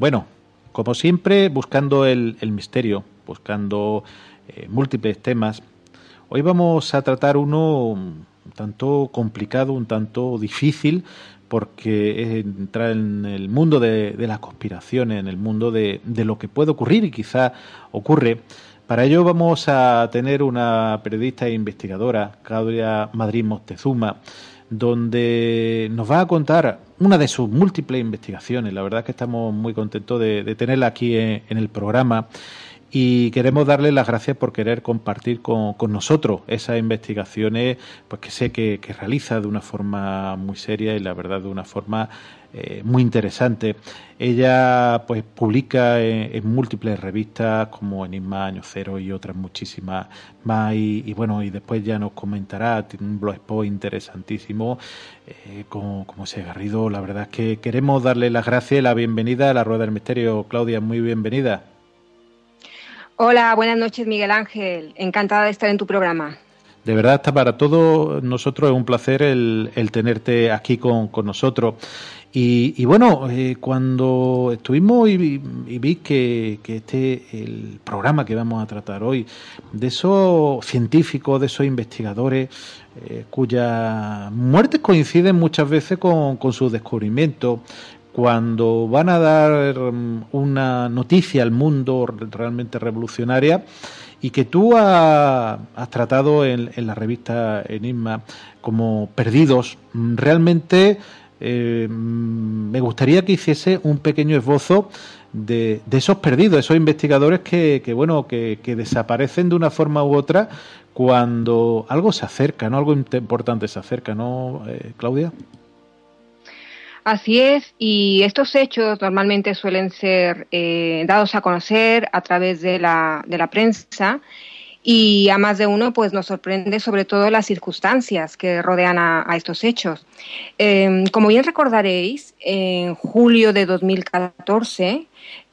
Bueno, como siempre, buscando el, misterio, buscando eh, múltiples temas, hoy vamos a tratar uno un tanto complicado, un tanto difícil, porque es entrar en el mundo de, las conspiraciones, en el mundo de, lo que puede ocurrir y quizá ocurre. Para ello vamos a tener una periodista e investigadora, Claudia Madrid Moctezuma, donde nos va a contar una de sus múltiples investigaciones. La verdad es que estamos muy contentos de, tenerla aquí en el programa y queremos darle las gracias por querer compartir con, nosotros esas investigaciones pues que sé que, realiza de una forma muy seria y la verdad de una forma eh, muy interesante. Ella pues publica en, múltiples revistas como Enigma Año Cero y otras muchísimas más y, bueno y después ya nos comentará, tiene un blog post interesantísimo como, como ese Garrido, la verdad es que queremos darle las gracias y la bienvenida a la Rueda del Misterio. Claudia, muy bienvenida. Hola, buenas noches Miguel Ángel, encantada de estar en tu programa. De verdad, está para todos nosotros es un placer el, tenerte aquí con, nosotros. Y, bueno, eh, cuando estuvimos y, vi que, que, este, el programa que vamos a tratar hoy, de esos científicos, de esos investigadores, eh, cuyas muertes coinciden muchas veces con, con sus descubrimientos, cuando van a dar mm, una noticia al mundo realmente revolucionaria y que tú has, tratado en, la revista Enigma como perdidos, mm, realmente eh, mm, me gustaría que hiciese un pequeño esbozo de, esos perdidos, esos investigadores que, que bueno, desaparecen de una forma u otra cuando algo se acerca, ¿no? Algo importante se acerca, ¿no, eh, Claudia? Así es, y estos hechos normalmente suelen ser eh, dados a conocer a través de la, de la prensa y a más de uno pues nos sorprende sobre todo las circunstancias que rodean a, estos hechos. Em, como bien recordaréis, en julio de 2014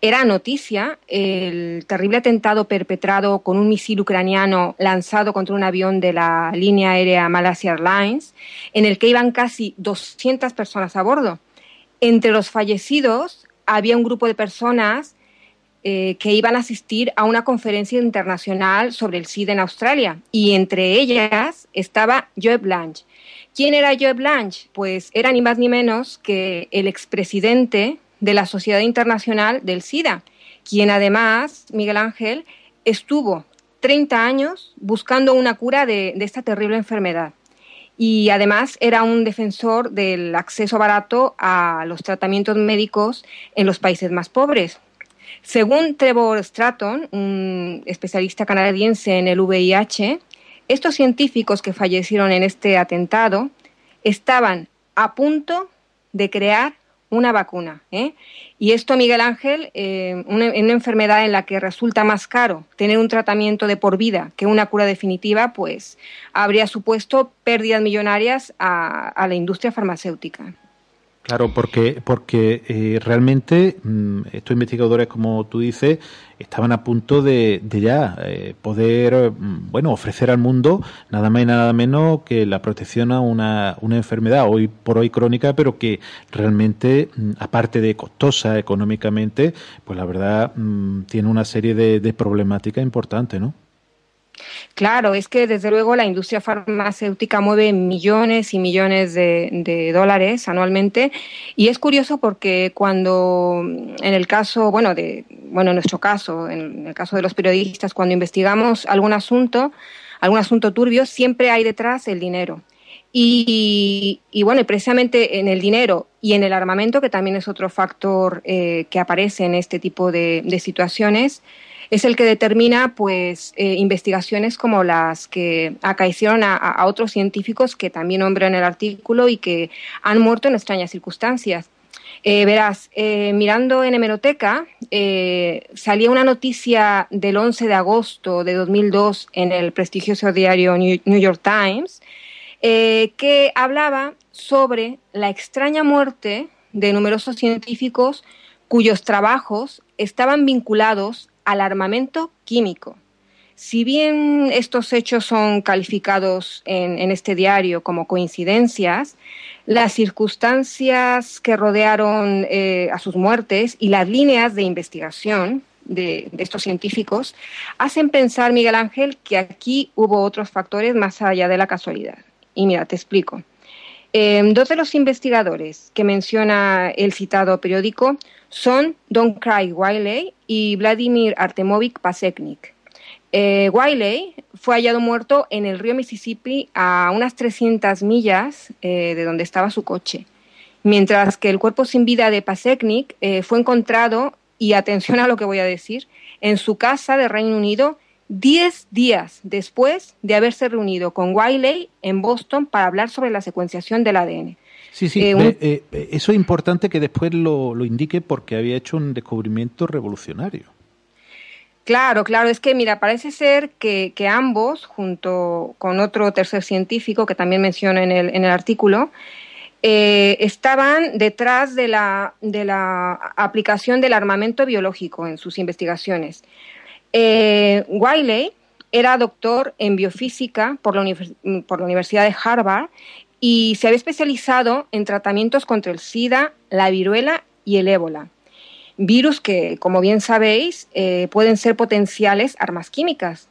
era noticia el terrible atentado perpetrado con un misil ucraniano lanzado contra un avión de la línea aérea Malaysia Airlines, en el que iban casi 200 personas a bordo entre los fallecidos había un grupo de personas eh, que iban a asistir a una conferencia internacional sobre el SIDA en Australia y entre ellas estaba Joe Blanche. ¿Quién era Joe Blanche? Pues era ni más ni menos que el expresidente de la Sociedad Internacional del SIDA, quien además, Miguel Ángel, estuvo 30 años buscando una cura de esta terrible enfermedad y además era un defensor del acceso barato a los tratamientos médicos en los países más pobres. Según Trevor Stratton, un especialista canadiense en el VIH, estos científicos que fallecieron en este atentado estaban a punto de crear una vacuna. ¿eh? Y esto, Miguel Ángel, eh, una, en una enfermedad en la que resulta más caro tener un tratamiento de por vida que una cura definitiva, pues habría supuesto pérdidas millonarias a la industria farmacéutica. Claro, porque, porque eh, realmente mm, estos investigadores, como tú dices, estaban a punto de, de ya eh, poder mm, bueno ofrecer al mundo nada más y nada menos que la protección a una, una enfermedad hoy por hoy crónica, pero que realmente, mm, aparte de costosa económicamente, pues la verdad tiene una serie de, de problemáticas importantes, ¿no? Claro, es que desde luego la industria farmacéutica mueve millones y millones de, dólares anualmente y es curioso porque cuando en el caso, bueno, de, bueno, en nuestro caso, en el caso de los periodistas, cuando investigamos algún asunto, algún asunto turbio, siempre hay detrás el dinero. Y, y, bueno, precisamente en el dinero y en el armamento, que también es otro factor eh, que aparece en este tipo de situaciones, es el que determina pues, eh, investigaciones como las que acaecieron a, otros científicos que también nombro en el artículo y que han muerto en extrañas circunstancias. Eh, verás, eh, mirando en hemeroteca, salía una noticia del 11 de agosto de 2002 en el prestigioso diario New York Times que hablaba sobre la extraña muerte de numerosos científicos cuyos trabajos estaban vinculados alarmamento químico. Si bien estos hechos son calificados en, este diario como coincidencias, las circunstancias que rodearon eh, a sus muertes y las líneas de investigación de, estos científicos hacen pensar, Miguel Ángel, que aquí hubo otros factores más allá de la casualidad. Y mira, te explico. Em, dos de los investigadores que menciona el citado periódico son Don Cry Wiley y Vladimir Artemovic Paseknik. Eh, Wiley fue hallado muerto en el río Mississippi a unas 300 millas eh, de donde estaba su coche, mientras que el cuerpo sin vida de Paseknik eh, fue encontrado, y atención a lo que voy a decir, en su casa de Reino Unido Diez días después de haberse reunido con Wiley en Boston para hablar sobre la secuenciación del ADN. Sí, sí, eh, eh, eh, eso es importante que después lo, indique porque había hecho un descubrimiento revolucionario. Claro, claro, es que mira, parece ser que, ambos, junto con otro tercer científico que también menciona en el, en el artículo, estaban detrás de la, de la, aplicación del armamento biológico en sus investigaciones. Eh, Wiley era doctor en biofísica por la, Universidad de Harvard y se había especializado en tratamientos contra el SIDA, la viruela y el ébola. Virus que, como bien sabéis, eh, pueden ser potenciales armas químicas.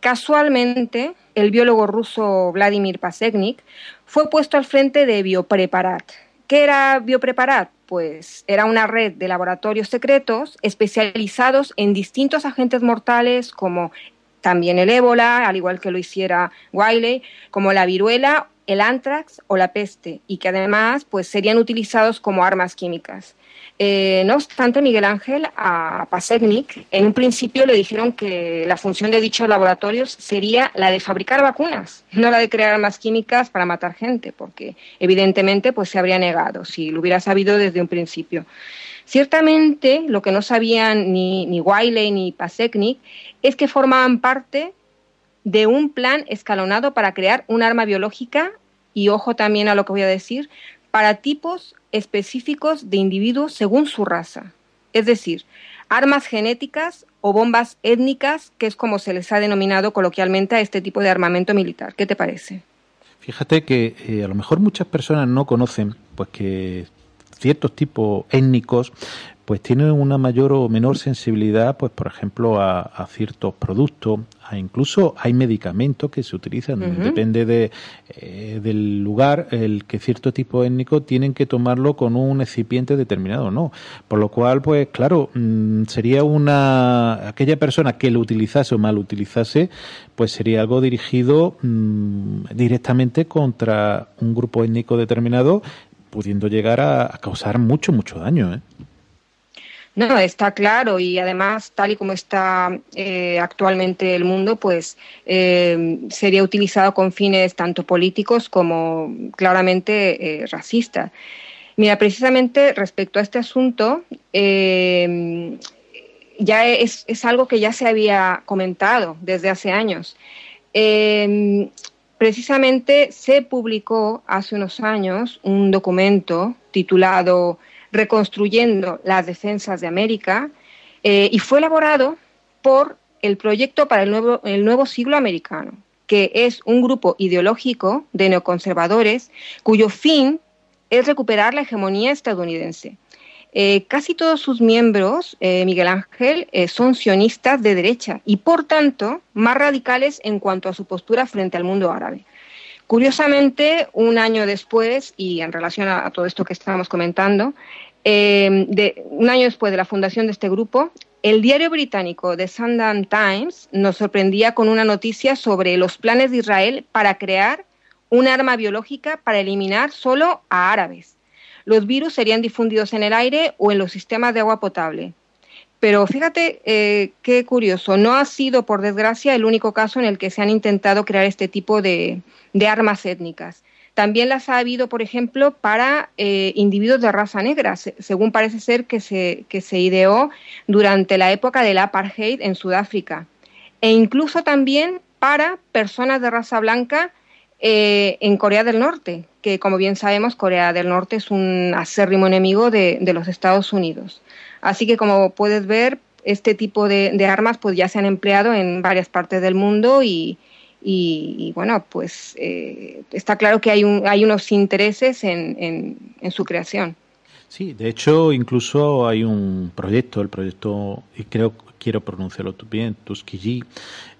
Casualmente, el biólogo ruso Vladimir Pasechnik fue puesto al frente de Biopreparat. ¿Qué era Biopreparat? pues era una red de laboratorios secretos especializados en distintos agentes mortales como también el ébola, al igual que lo hiciera Wiley, como la viruela, el antrax o la peste, y que además pues serían utilizados como armas químicas. Eh, no obstante, Miguel Ángel a Pasecnik en un principio le dijeron que la función de dichos laboratorios sería la de fabricar vacunas, no la de crear armas químicas para matar gente, porque evidentemente pues, se habría negado si lo hubiera sabido desde un principio. Ciertamente, lo que no sabían ni, Wiley ni Pasecnik es que formaban parte de un plan escalonado para crear un arma biológica, y ojo también a lo que voy a decir, para tipos específicos de individuos según su raza, es decir, armas genéticas o bombas étnicas, que es como se les ha denominado coloquialmente a este tipo de armamento militar. ¿Qué te parece? Fíjate que eh, a lo mejor muchas personas no conocen, pues que ciertos tipos étnicos pues tienen una mayor o menor sensibilidad, pues por ejemplo, a ciertos productos, Ah, incluso hay medicamentos que se utilizan, depende de, eh, del lugar, el que cierto tipo étnico tienen que tomarlo con un excipiente determinado, ¿no? Por lo cual, pues claro, mm, sería una, aquella persona que lo utilizase o mal utilizase, pues sería algo dirigido mm, directamente contra un grupo étnico determinado, pudiendo llegar a, a causar mucho, mucho daño, ¿eh? No, está claro y además tal y como está eh, actualmente el mundo, pues eh, sería utilizado con fines tanto políticos como claramente eh, racistas. Mira, precisamente respecto a este asunto, ya es, algo que ya se había comentado desde hace años. Em, precisamente se publicó hace unos años un documento titulado reconstruyendo las defensas de América, eh, y fue elaborado por el Proyecto para el nuevo, el nuevo Siglo Americano, que es un grupo ideológico de neoconservadores cuyo fin es recuperar la hegemonía estadounidense. Eh, casi todos sus miembros, eh, Miguel Ángel, son sionistas de derecha y por tanto más radicales en cuanto a su postura frente al mundo árabe. Curiosamente, un año después, y en relación a, todo esto que estábamos comentando, em, un año después de la fundación de este grupo, el diario británico The Sundown Times nos sorprendía con una noticia sobre los planes de Israel para crear un arma biológica para eliminar solo a árabes. Los virus serían difundidos en el aire o en los sistemas de agua potable. Pero fíjate eh, qué curioso, no ha sido, por desgracia, el único caso en el que se han intentado crear este tipo de, armas étnicas. También las ha habido, por ejemplo, para eh, individuos de raza negra, según parece ser que se, ideó durante la época del apartheid en Sudáfrica. E incluso también para personas de raza blanca eh, en Corea del Norte, que como bien sabemos, Corea del Norte es un acérrimo enemigo de los Estados Unidos. Así que como puedes ver, este tipo de, armas pues ya se han empleado en varias partes del mundo y, y, bueno, pues eh, está claro que hay, un, hay unos intereses en, en, en su creación. Sí, de hecho, incluso hay un proyecto, el proyecto, y creo quiero pronunciarlo bien, Tuskegee,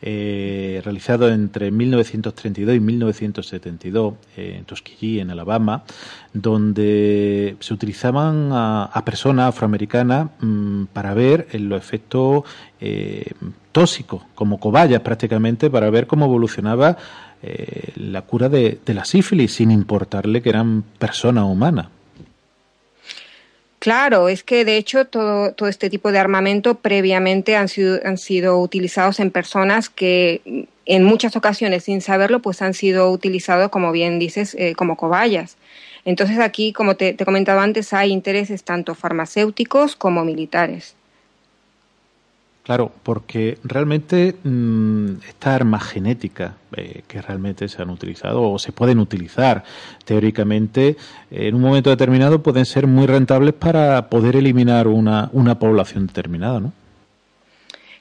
eh, realizado entre 1932 y 1972 eh, en Tuskegee, en Alabama, donde se utilizaban a, personas afroamericanas mm, para ver eh, los efectos eh, tóxicos, como cobayas prácticamente, para ver cómo evolucionaba la cura de la sífilis, sin importarle que eran personas humanas. Claro, es que de hecho todo, este tipo de armamento previamente han sido, han sido utilizados en personas que mm, en muchas ocasiones sin saberlo pues han sido utilizados como bien dices eh, como cobayas. Entonces aquí, como te, te comentaba antes, hay intereses tanto farmacéuticos como militares. Claro, porque realmente estar mm, estas genética eh, que realmente se han utilizado o se pueden utilizar teóricamente en un momento determinado pueden ser muy rentables para poder eliminar una, población determinada, ¿no?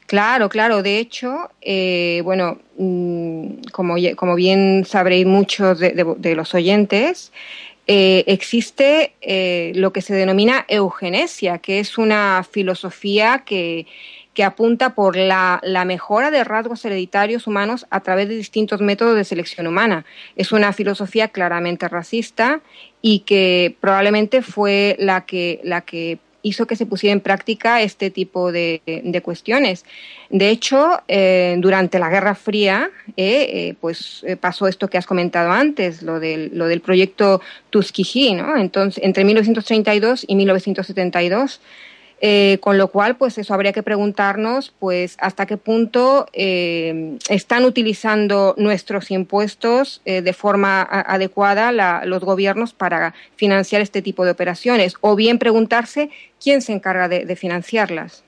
Claro, claro. De hecho, eh, bueno, mm, como, como, bien sabréis muchos de, los oyentes, eh, existe lo que se denomina eugenesia, que es una filosofía que que apunta por la, mejora de rasgos hereditarios humanos a través de distintos métodos de selección humana. Es una filosofía claramente racista y que probablemente fue la que, hizo que se pusiera en práctica este tipo de, de cuestiones. De hecho, eh, durante la Guerra Fría, eh, eh, pues pasó esto que has comentado antes, lo del, proyecto Tuskegee, Entonces, entre 1932 y 1972 eh, con lo cual, pues eso habría que preguntarnos, pues hasta qué punto eh, están utilizando nuestros impuestos eh, de forma adecuada los gobiernos para financiar este tipo de operaciones, o bien preguntarse quién se encarga de financiarlas.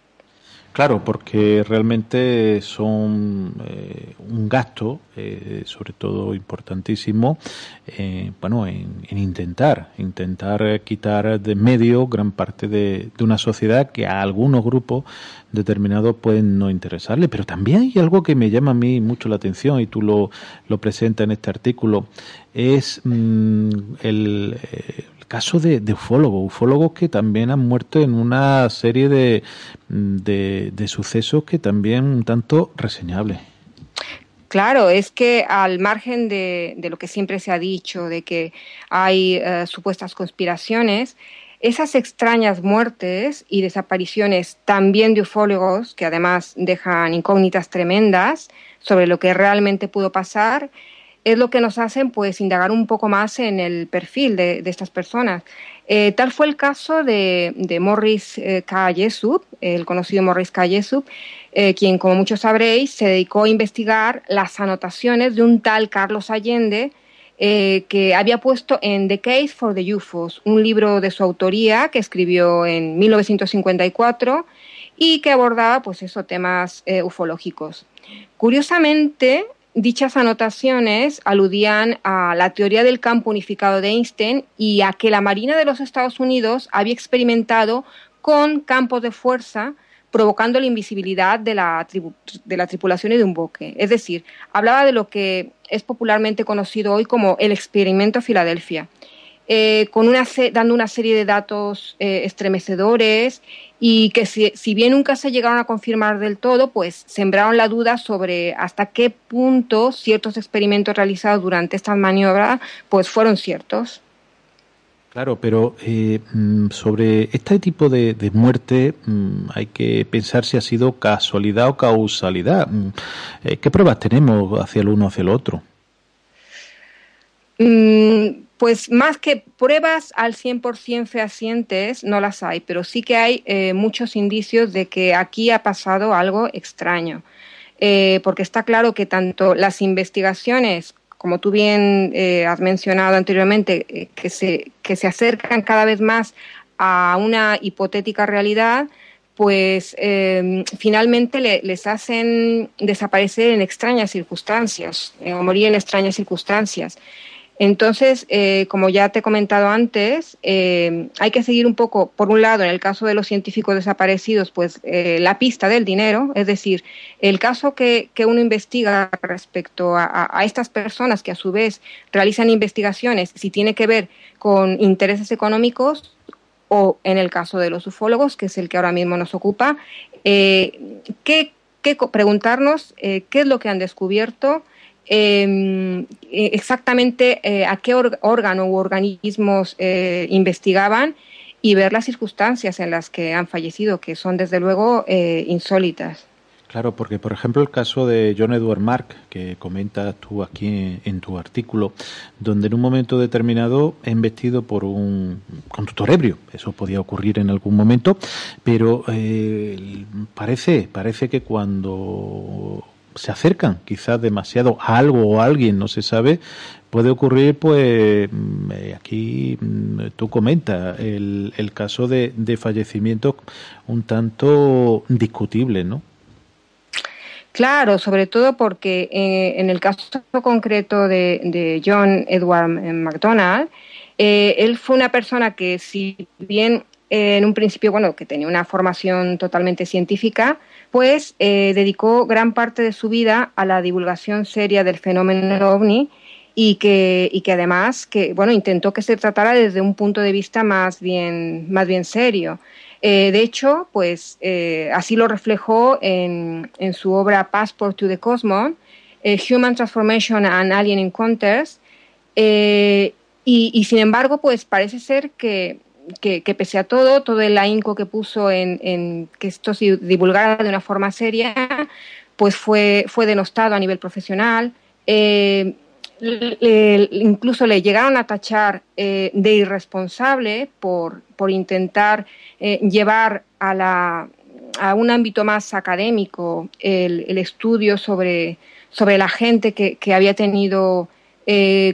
Claro, porque realmente son eh, un gasto, eh, sobre todo importantísimo, eh, bueno, en, intentar, intentar quitar de medio gran parte de, una sociedad que a algunos grupos determinados pueden no interesarle. Pero también hay algo que me llama a mí mucho la atención y tú lo, lo presentas en este artículo, es mm, el caso de, de, ufólogos, ufólogos que también han muerto en una serie de, de, sucesos que también un tanto reseñables. Claro, es que al margen de, lo que siempre se ha dicho, de que hay eh, supuestas conspiraciones, esas extrañas muertes y desapariciones también de ufólogos, que además dejan incógnitas tremendas sobre lo que realmente pudo pasar, es lo que nos hacen pues indagar un poco más en el perfil de, estas personas. Eh, tal fue el caso de, Morris eh, el conocido Morris K. Eh, quien, como muchos sabréis, se dedicó a investigar las anotaciones de un tal Carlos Allende eh, que había puesto en The Case for the UFOs, un libro de su autoría que escribió en 1954 y que abordaba pues esos temas ufológicos. Curiosamente, Dichas anotaciones aludían a la teoría del campo unificado de Einstein y a que la Marina de los Estados Unidos había experimentado con campos de fuerza provocando la invisibilidad de la, tripulación y de un buque. Es decir, hablaba de lo que es popularmente conocido hoy como el experimento Filadelfia. Eh, con una dando una serie de datos eh, estremecedores y que si, bien nunca se llegaron a confirmar del todo, pues sembraron la duda sobre hasta qué punto ciertos experimentos realizados durante estas maniobras, pues fueron ciertos. Claro, pero eh, mm, sobre este tipo de, muerte mm, hay que pensar si ha sido casualidad o causalidad. Mm, ¿Qué pruebas tenemos hacia el uno o hacia el otro? Pues más que pruebas al 100% fehacientes, no las hay, pero sí que hay eh, muchos indicios de que aquí ha pasado algo extraño. Eh, porque está claro que tanto las investigaciones, como tú bien eh, has mencionado anteriormente, que, se, acercan cada vez más a una hipotética realidad, pues em, finalmente les hacen desaparecer en extrañas circunstancias o morir en extrañas circunstancias. Entonces, eh, como ya te he comentado antes, eh, hay que seguir un poco, por un lado, en el caso de los científicos desaparecidos, pues eh, la pista del dinero, es decir, el caso que, uno investiga respecto a, estas personas que a su vez realizan investigaciones, si tiene que ver con intereses económicos o en el caso de los ufólogos, que es el que ahora mismo nos ocupa, qué preguntarnos qué es lo que han descubierto, Em, e, exactamente eh, a qué órgano u organismos eh, investigaban y ver las circunstancias en las que han fallecido, que son desde luego eh, insólitas. Claro, porque por ejemplo el caso de John Edward Mark, que comentas tú aquí en, tu artículo, donde en un momento determinado es investido por un conductor ebrio, eso podía ocurrir en algún momento, pero parece, parece que cuando se acercan quizás demasiado a algo o alguien, no se sabe, puede ocurrir, pues mm, eh, aquí mm, tú comenta el, el caso de, fallecimiento un tanto discutible, ¿no? Claro, sobre todo porque eh, en el caso concreto de, John Edward eh, McDonald él fue una persona que si bien en un principio, bueno, que tenía una formación totalmente científica, pues eh, dedicó gran parte de su vida a la divulgación seria del fenómeno ovni y que, y que además que, bueno, intentó que se tratara desde un punto de vista más bien, más bien serio. Eh, de hecho, pues eh, así lo reflejó en, su obra Passport to the Cosmos, Human Transformation and Alien Encounters, y sin embargo, pues parece ser que que, pese a todo, todo el ahínco que puso en, que esto se divulgara de una forma seria, pues fue, fue denostado a nivel profesional. Eh, incluso le llegaron a tachar eh, de irresponsable por, por intentar eh, llevar a, la, a un ámbito más académico el, estudio sobre, sobre la gente que, había tenido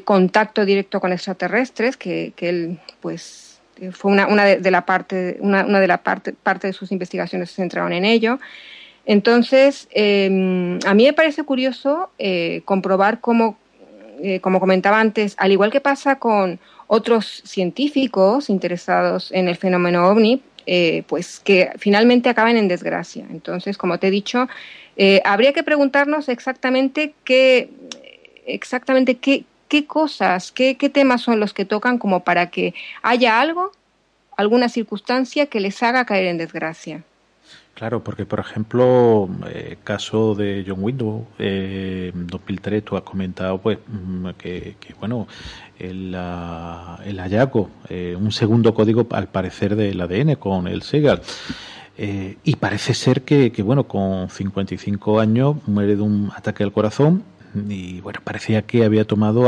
contacto directo con extraterrestres, que, que él pues fue una, de, las la parte, una, de la parte, parte de sus investigaciones se centraron en ello. Entonces, em, a mí me parece curioso eh, comprobar cómo, eh, como comentaba antes, al igual que pasa con otros científicos interesados en el fenómeno ovni, eh, pues que finalmente acaban en desgracia. Entonces, como te he dicho, habría que preguntarnos exactamente qué, exactamente qué, qué cosas, qué, qué temas son los que tocan como para que haya algo, alguna circunstancia que les haga caer en desgracia. Claro, porque por ejemplo, el eh, caso de John Window, eh, 2003, tú has comentado pues mm, que, bueno, el, el hallazgo, eh, un segundo código al parecer del ADN con el Segal. Eh, y parece ser que, que, bueno, con 55 años muere de un ataque al corazón y bueno, parecía que había tomado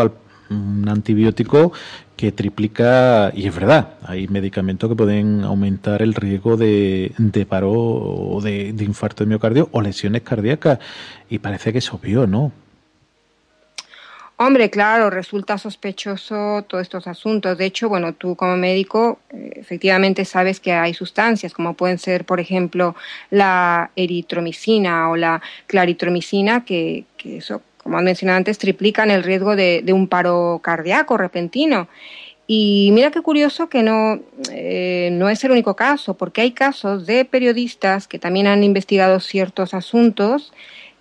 un antibiótico que triplica, y es verdad, hay medicamentos que pueden aumentar el riesgo de, paro o de, infarto de miocardio o lesiones cardíacas, y parece que es obvio, ¿no? Hombre, claro, resulta sospechoso todos estos asuntos. De hecho, bueno, tú como médico efectivamente sabes que hay sustancias como pueden ser, por ejemplo, la eritromicina o la claritromicina, que, que eso como han mencionado antes, triplican el riesgo de, un paro cardíaco repentino. Y mira qué curioso que no, eh, no es el único caso, porque hay casos de periodistas que también han investigado ciertos asuntos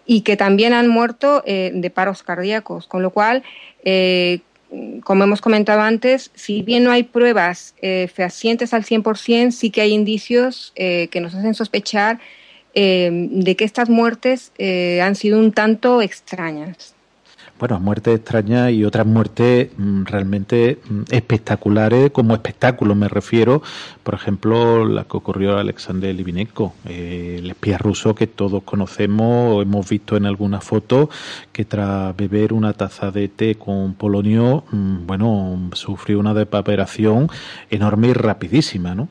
y que también han muerto eh, de paros cardíacos, con lo cual, eh, como hemos comentado antes, si bien no hay pruebas fehacientes al 100%, sí que hay indicios que nos hacen sospechar Em, de que estas muertes eh, han sido un tanto extrañas. Bueno, muertes extrañas y otras muertes mm, realmente mm, espectaculares, como espectáculo me refiero. Por ejemplo, la que ocurrió a Alexander Livinenko, eh, el espía ruso que todos conocemos o hemos visto en alguna foto, que tras beber una taza de té con polonio, mm, bueno, sufrió una depaperación enorme y rapidísima, ¿no?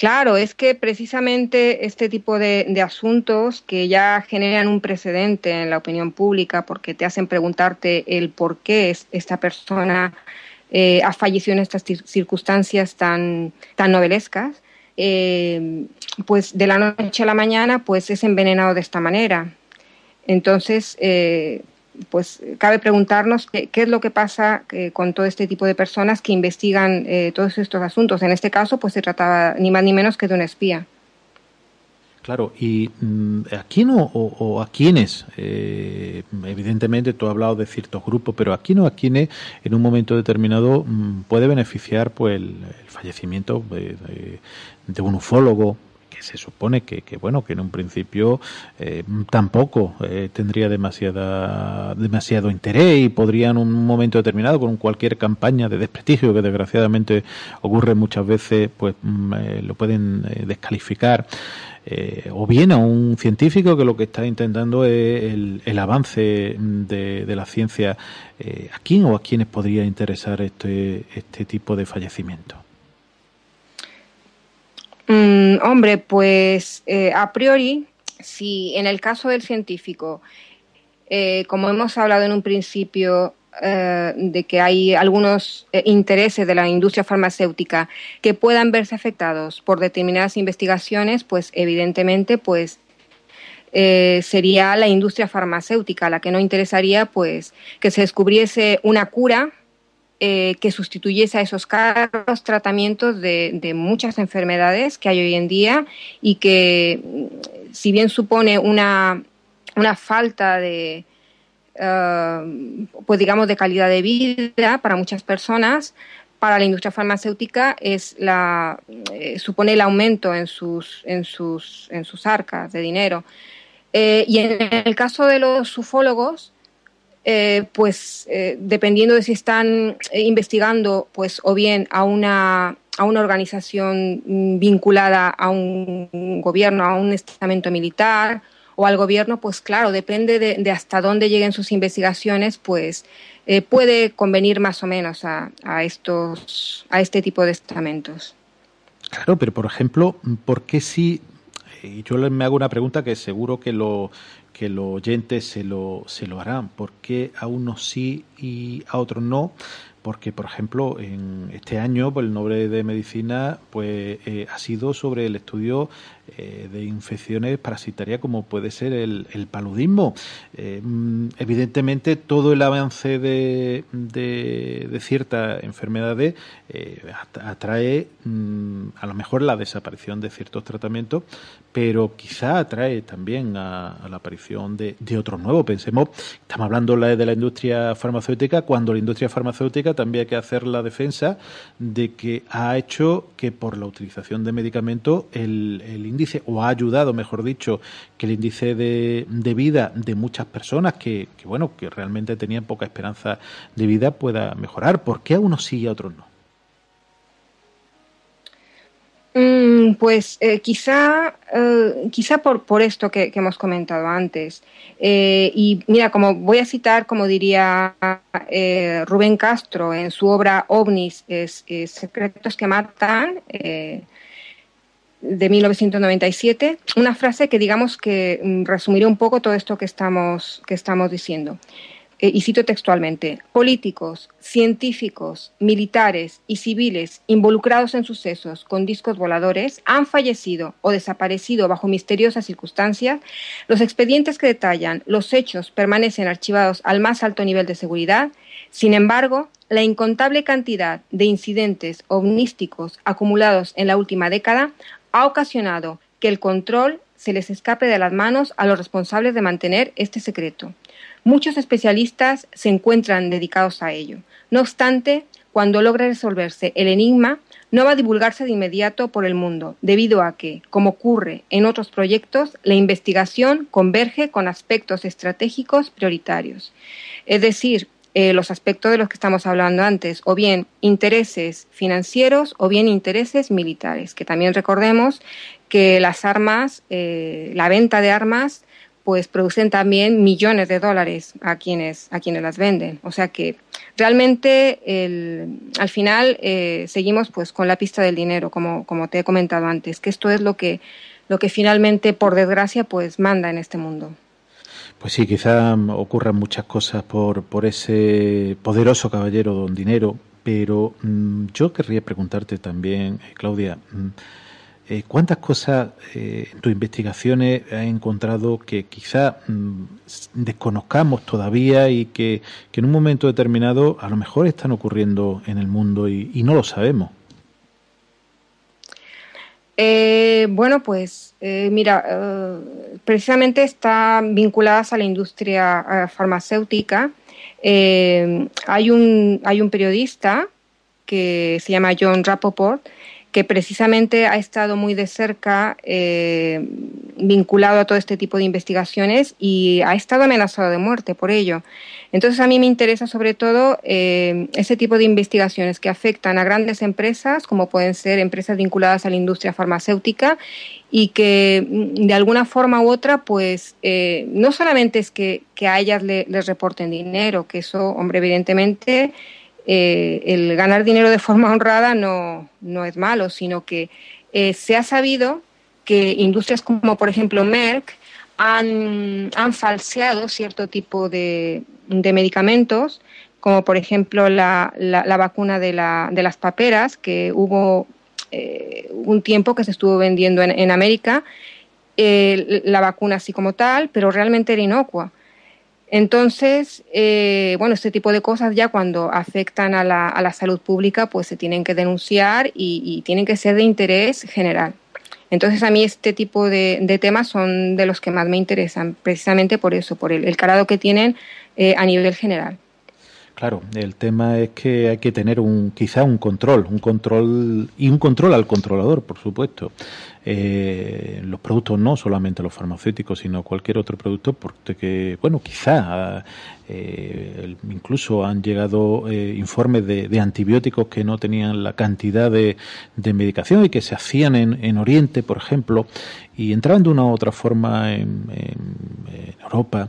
Claro, es que precisamente este tipo de, asuntos que ya generan un precedente en la opinión pública porque te hacen preguntarte el por qué esta persona eh, ha fallecido en estas circunstancias tan, tan novelescas, eh, pues de la noche a la mañana pues es envenenado de esta manera. Entonces, eh, pues cabe preguntarnos qué, es lo que pasa eh, con todo este tipo de personas que investigan eh, todos estos asuntos. En este caso, pues se trataba ni más ni menos que de un espía. Claro, ¿y mm, a quién o, a quiénes? Eh, evidentemente tú has hablado de ciertos grupos, pero ¿a quién o a quiénes en un momento determinado mm, puede beneficiar pues, el, fallecimiento de un ufólogo, se supone que, bueno que en un principio eh, tampoco eh, tendría demasiada demasiado interés y podría en un momento determinado con cualquier campaña de desprestigio que desgraciadamente ocurre muchas veces pues mm, eh, lo pueden descalificar o bien a un científico que lo que está intentando es el, avance de, la ciencia. ¿A quién o a quiénes podría interesar este, este tipo de fallecimiento? Mm, hombre, pues eh, a priori, si en el caso del científico, eh, como hemos hablado en un principio, eh, de que hay algunos intereses de la industria farmacéutica que puedan verse afectados por determinadas investigaciones, pues evidentemente, pues sería la industria farmacéutica, la que no interesaría pues que se descubriese una cura eh, que sustituyese a esos caros tratamientos de, muchas enfermedades que hay hoy en día y que, mm, si bien supone una, falta de, ah, pues digamos, de calidad de vida para muchas personas, para la industria farmacéutica es eh, supone el aumento en sus, arcas de dinero. Eh, y en el caso de los ufólogos, eh, pues eh, dependiendo de si están eh, investigando, pues o bien a una, a una organización mm, vinculada a un gobierno, a un estamento militar o al gobierno, pues claro, depende de, hasta dónde lleguen sus investigaciones, pues puede convenir más o menos a, a, estos, a este tipo de estamentos. Claro, pero por ejemplo, ¿por qué si yo me hago una pregunta que seguro que lo, que los oyentes se lo, se lo harán, por qué a unos sí y a otros no, porque por ejemplo en este año por el nombre de Medicina pues eh, ha sido sobre el estudio eh, de infecciones parasitarias como puede ser el, paludismo. Eh, mm, evidentemente, todo el avance de, de, ciertas enfermedades eh, atrae mm, a lo mejor la desaparición de ciertos tratamientos, pero quizá atrae también a, la aparición de, otros nuevos. Pensemos, estamos hablando de la industria farmacéutica, cuando la industria farmacéutica también hay que hacer la defensa de que ha hecho que por la utilización de medicamentos el, el o ha ayudado, mejor dicho, que el índice de, vida de muchas personas que, bueno, que realmente tenían poca esperanza de vida pueda mejorar? ¿Por qué a unos sí y a otros no? Mm, pues eh, quizá, eh, quizá por, por esto que, hemos comentado antes. Eh, y mira, como voy a citar, como diría Rubén Castro en su obra OVNIS, secretos que matan, de 1997, una frase que digamos que mm, resumiría un poco todo esto que estamos, que estamos diciendo. Eh, y cito textualmente, políticos, científicos, militares y civiles involucrados en sucesos con discos voladores han fallecido o desaparecido bajo misteriosas circunstancias, los expedientes que detallan los hechos permanecen archivados al más alto nivel de seguridad, sin embargo, la incontable cantidad de incidentes ovnísticos... acumulados en la última década ha ocasionado que el control se les escape de las manos a los responsables de mantener este secreto. Muchos especialistas se encuentran dedicados a ello. No obstante, cuando logre resolverse el enigma, no va a divulgarse de inmediato por el mundo, debido a que, como ocurre en otros proyectos, la investigación converge con aspectos estratégicos prioritarios. Es decir, eh, los aspectos de los que estamos hablando antes, o bien intereses financieros o bien intereses militares, que también recordemos que las armas, eh, la venta de armas, pues producen también millones de dólares a quienes, a quienes las venden. O sea que realmente al final eh, seguimos pues con la pista del dinero, como, como te he comentado antes, que esto es lo que, lo que finalmente, por desgracia, pues manda en este mundo. Pues sí, quizá ocurran muchas cosas por, por ese poderoso caballero don Dinero, pero mm, yo querría preguntarte también, eh, Claudia, mm, eh, ¿cuántas cosas eh, en tus investigaciones has encontrado que quizá mm, desconozcamos todavía y que, en un momento determinado a lo mejor están ocurriendo en el mundo y no lo sabemos? Eh, bueno, pues eh, mira, eh, precisamente están vinculadas a la industria farmacéutica. hay, un, periodista que se llama John Rapoport que precisamente ha estado muy de cerca eh, vinculado a todo este tipo de investigaciones y ha estado amenazado de muerte por ello. Entonces a mí me interesa sobre todo eh, ese tipo de investigaciones que afectan a grandes empresas, como pueden ser empresas vinculadas a la industria farmacéutica, y que mm, de alguna forma u otra, pues eh, no solamente es que, que a ellas le, les reporten dinero, que eso, hombre, evidentemente eh, el ganar dinero de forma honrada no, no es malo, sino que eh, se ha sabido que industrias como por ejemplo Merck han, han falseado cierto tipo de, medicamentos, como por ejemplo la, la, vacuna de, la, de, las paperas, que hubo eh, un tiempo que se estuvo vendiendo en, América, la vacuna así como tal, pero realmente era inocua. Entonces, eh, bueno, este tipo de cosas ya cuando afectan a la, salud pública, pues se tienen que denunciar y, tienen que ser de interés general. Entonces, a mí este tipo de, temas son de los que más me interesan, precisamente por eso, por el, el calado que tienen eh, a nivel general. Claro, el tema es que hay que tener un, quizá un control, un control y un control al controlador, por supuesto. Eh, los productos no solamente los farmacéuticos, sino cualquier otro producto, porque bueno, quizá eh, incluso han llegado eh, informes de, antibióticos que no tenían la cantidad de, medicación y que se hacían en, Oriente, por ejemplo, y entraban de una u otra forma en Europa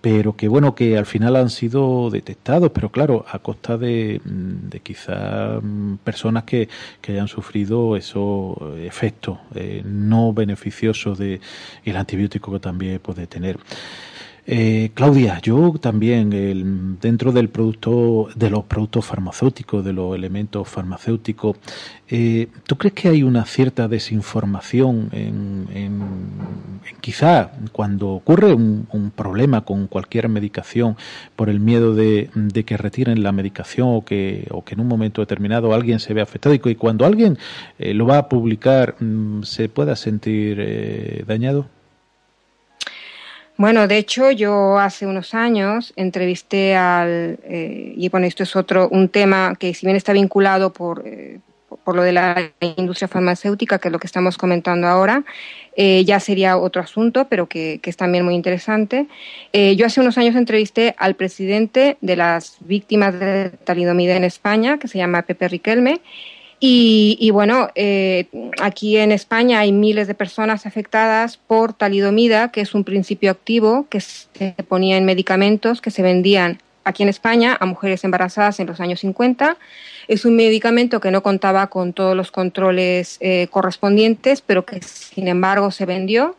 pero que bueno, que al final han sido detectados, pero claro, a costa de, mm, de quizás mm, personas que, que, hayan sufrido esos efectos eh, no beneficiosos de el antibiótico que también puede tener. Eh, Claudia, yo también, dentro del producto, de los productos farmacéuticos, de los elementos farmacéuticos, eh, ¿tú crees que hay una cierta desinformación en, quizá cuando ocurre un, problema con cualquier medicación por el miedo de, que retiren la medicación o que, o que en un momento determinado alguien se vea afectado y, cuando alguien eh, lo va a publicar mm, se pueda sentir dañado? Bueno, de hecho, yo hace unos años entrevisté al, eh, y bueno, esto es otro, un tema que si bien está vinculado por, eh, lo de la industria farmacéutica, que es lo que estamos comentando ahora, eh, ya sería otro asunto, pero que, que es también muy interesante. yo hace unos años entrevisté al presidente de las víctimas de talidomida en España, que se llama Pepe Riquelme, y, bueno, eh, aquí en España hay miles de personas afectadas por talidomida, que es un principio activo que se ponía en medicamentos que se vendían aquí en España a mujeres embarazadas en los años 50. Es un medicamento que no contaba con todos los controles eh, correspondientes, pero que sin embargo se vendió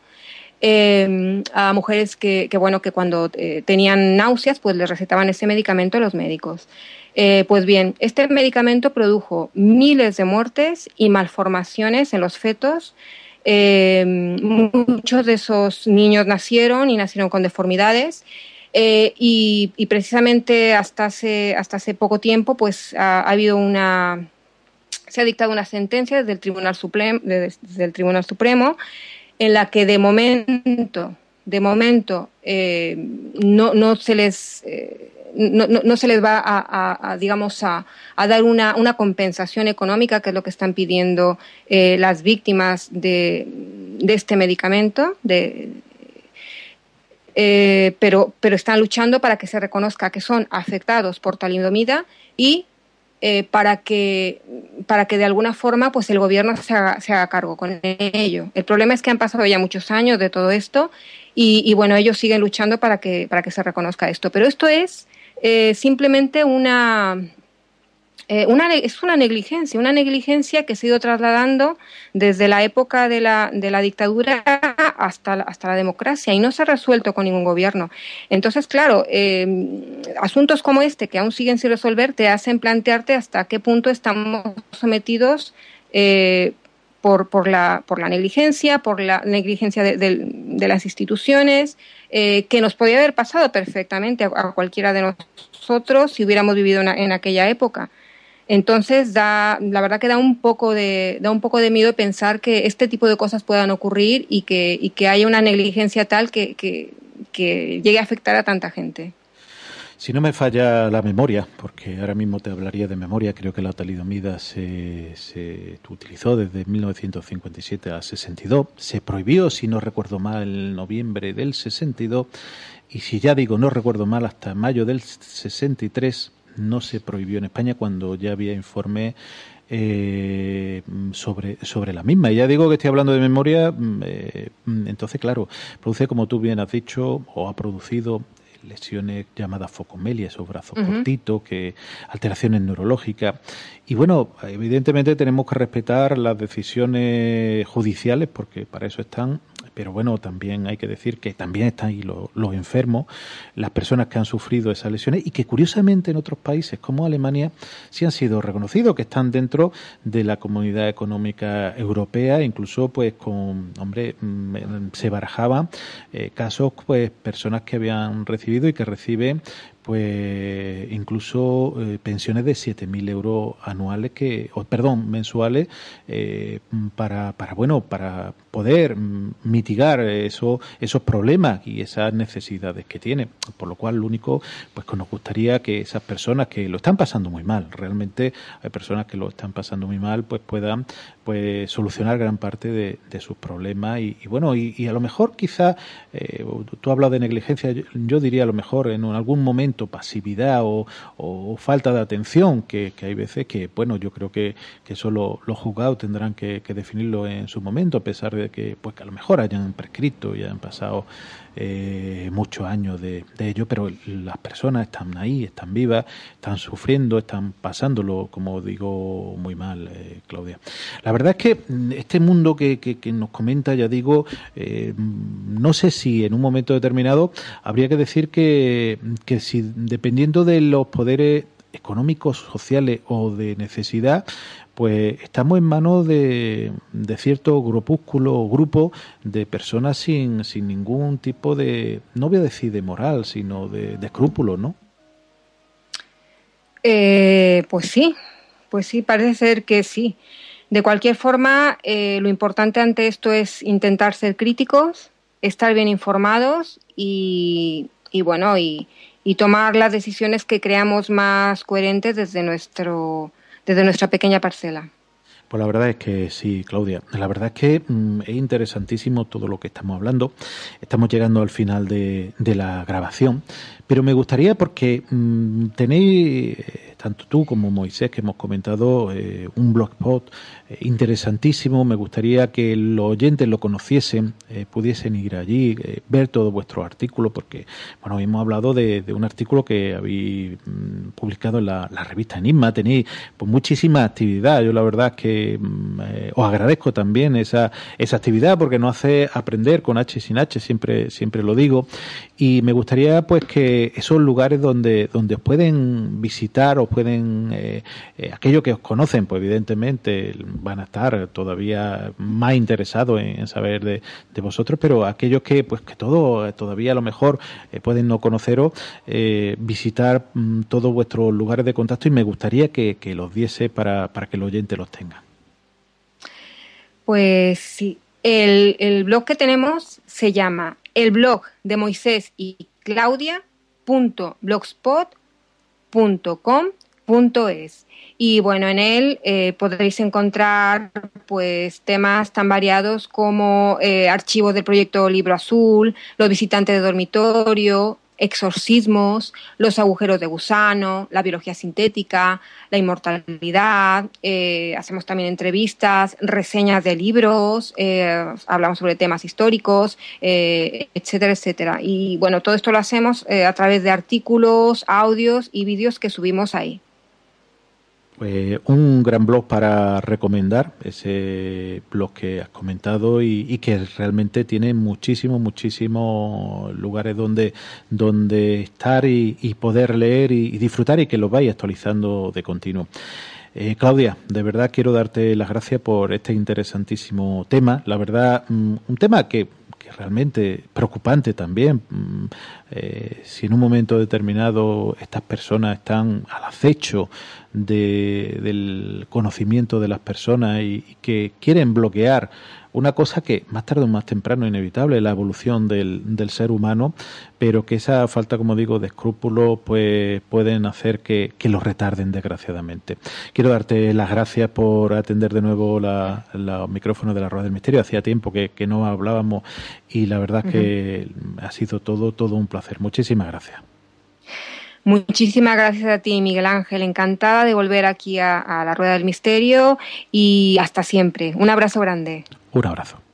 Em, a mujeres que, bueno, que cuando eh, tenían náuseas, pues les recetaban ese medicamento a los médicos. Eh, pues bien, este medicamento produjo miles de muertes y malformaciones en los fetos. Em, muchos de esos niños nacieron y nacieron con deformidades. Eh, y, precisamente hasta hace, hasta hace poco tiempo, pues ha, habido una se ha dictado una sentencia desde el Tribunal Supremo, desde el Tribunal Supremo en la que de momento, de momento, eh, no, se les... Eh, no, se les va a, digamos, a, dar una, compensación económica, que es lo que están pidiendo eh, las víctimas de, este medicamento, de, pero, pero están luchando para que se reconozca que son afectados por talidomida y eh, para, que, para que de alguna forma pues el gobierno se haga, se haga, cargo con ello. El problema es que han pasado ya muchos años de todo esto y, y bueno, ellos siguen luchando para que, para que se reconozca esto. Pero esto es eh, simplemente una, eh, es una negligencia, una negligencia que se ha ido trasladando desde la época de la, de la dictadura hasta, hasta la democracia y no se ha resuelto con ningún gobierno. Entonces, claro, em, asuntos como este que aún siguen sin resolver te hacen plantearte hasta qué punto estamos sometidos. Eh, por, la, negligencia, por la negligencia de, las instituciones, eh, que nos podía haber pasado perfectamente a, cualquiera de nosotros si hubiéramos vivido en aquella época. Entonces, da, la verdad que da un, poco de, da un poco de miedo pensar que este tipo de cosas puedan ocurrir y que, y haya una negligencia tal que, llegue a afectar a tanta gente. Si no me falla la memoria, porque ahora mismo te hablaría de memoria, creo que la talidomida se, se utilizó desde 1957 a 62, se prohibió, si no recuerdo mal, en noviembre del 62, y si ya digo no recuerdo mal, hasta mayo del 63 no se prohibió en España cuando ya había informe eh, sobre, sobre la misma. Y ya digo que estoy hablando de memoria, mm, eh, entonces, claro, produce, como tú bien has dicho, o ha producido lesiones llamadas focomelias o brazos cortitos, que alteraciones neurológicas. Y bueno, evidentemente tenemos que respetar las decisiones judiciales porque para eso están pero bueno, también hay que decir que también están ahí los, enfermos, las personas que han sufrido esas lesiones y que curiosamente en otros países como Alemania sí han sido reconocidos, que están dentro de la comunidad económica europea, incluso pues con, hombre, mm, se barajaban eh, casos, pues personas que habían recibido y que reciben pues incluso eh, pensiones de 7.000 euros anuales que, perdón, mensuales eh, para, para, bueno, para poder mitigar eso, esos problemas y esas necesidades que tiene. Por lo cual, lo único, pues que nos gustaría que esas personas que lo están pasando muy mal, realmente hay personas que lo están pasando muy mal, pues puedan pues solucionar gran parte de, sus problemas y, bueno, y, a lo mejor quizás, eh, tú hablas de negligencia, yo diría a lo mejor en algún momento pasividad o, falta de atención, que, hay veces que, bueno, yo creo que, que lo, los juzgados tendrán que, que, definirlo en su momento, a pesar de que, pues, que a lo mejor hayan prescrito y hayan pasado eh, muchos años de, ello, pero las personas están ahí, están vivas, están sufriendo, están pasándolo, como digo, muy mal, eh, Claudia. La verdad es que mm, este mundo que, nos comenta, ya digo, eh, mm, no sé si en un momento determinado habría que decir que, que si dependiendo de los poderes económicos, sociales o de necesidad, pues estamos en manos de, cierto grupúsculo o grupo de personas sin, ningún tipo de, no voy a decir de moral, sino de, de escrúpulo, ¿no? Eh, pues sí, pues sí, parece ser que sí. De cualquier forma, eh, lo importante ante esto es intentar ser críticos, estar bien informados y, bueno, y tomar las decisiones que creamos más coherentes desde nuestro desde nuestra pequeña parcela. Pues la verdad es que sí, Claudia. La verdad es que mm, es interesantísimo todo lo que estamos hablando. Estamos llegando al final de, la grabación, pero me gustaría porque mm, tenéis, eh, tanto tú como Moisés, que hemos comentado, eh, ...un blog blogspot interesantísimo. Me gustaría que los oyentes lo conociesen, eh, pudiesen ir allí, eh, ver todos vuestros artículos, porque bueno, hemos hablado de, un artículo que habéis mm, publicado en la, revista Enigma. Tenéis pues, muchísima actividad. Yo la verdad es que mm, eh, os agradezco también esa, esa actividad porque nos hace aprender con H y sin H, siempre, siempre lo digo. Y me gustaría pues que esos lugares donde, donde os pueden visitar, os pueden, aquellos que os conocen, pues evidentemente, van a estar todavía más interesados en, saber de, vosotros, pero aquellos que, pues, que todo, todavía a lo mejor eh, pueden no conoceros, eh, visitar mm, todos vuestros lugares de contacto y me gustaría que, los diese para, que el oyente los tenga. Pues sí, el, blog que tenemos se llama el blog de Moisés y Claudia .blogspot .es. Y bueno, en él eh, podréis encontrar pues temas tan variados como eh, archivos del proyecto Libro Azul, los visitantes de dormitorio, exorcismos, los agujeros de gusano, la biología sintética, la inmortalidad, eh, hacemos también entrevistas, reseñas de libros, hablamos sobre temas históricos, etcétera, etcétera. Y bueno, todo esto lo hacemos a través de artículos, audios y vídeos que subimos ahí. Eh, un gran blog para recomendar, ese blog que has comentado y, que realmente tiene muchísimos, muchísimos lugares donde, donde estar y, poder leer y, disfrutar y que lo vais actualizando de continuo. Eh, Claudia, de verdad quiero darte las gracias por este interesantísimo tema. La verdad, mm, un tema que realmente preocupante también. Mm, eh, si en un momento determinado estas personas están al acecho del conocimiento de las personas y que quieren bloquear una cosa que más tarde o más temprano inevitable, la evolución del, ser humano, pero que esa falta, como digo, de escrúpulos, pues pueden hacer que, lo retarden, desgraciadamente. Quiero darte las gracias por atender de nuevo la, los micrófonos de la Rueda del Misterio. Hacía tiempo que, no hablábamos y la verdad es que ha sido todo, todo un placer. Muchísimas gracias. Muchísimas gracias a ti, Miguel Ángel. Encantada de volver aquí a, la Rueda del Misterio y hasta siempre. Un abrazo grande. Un abrazo.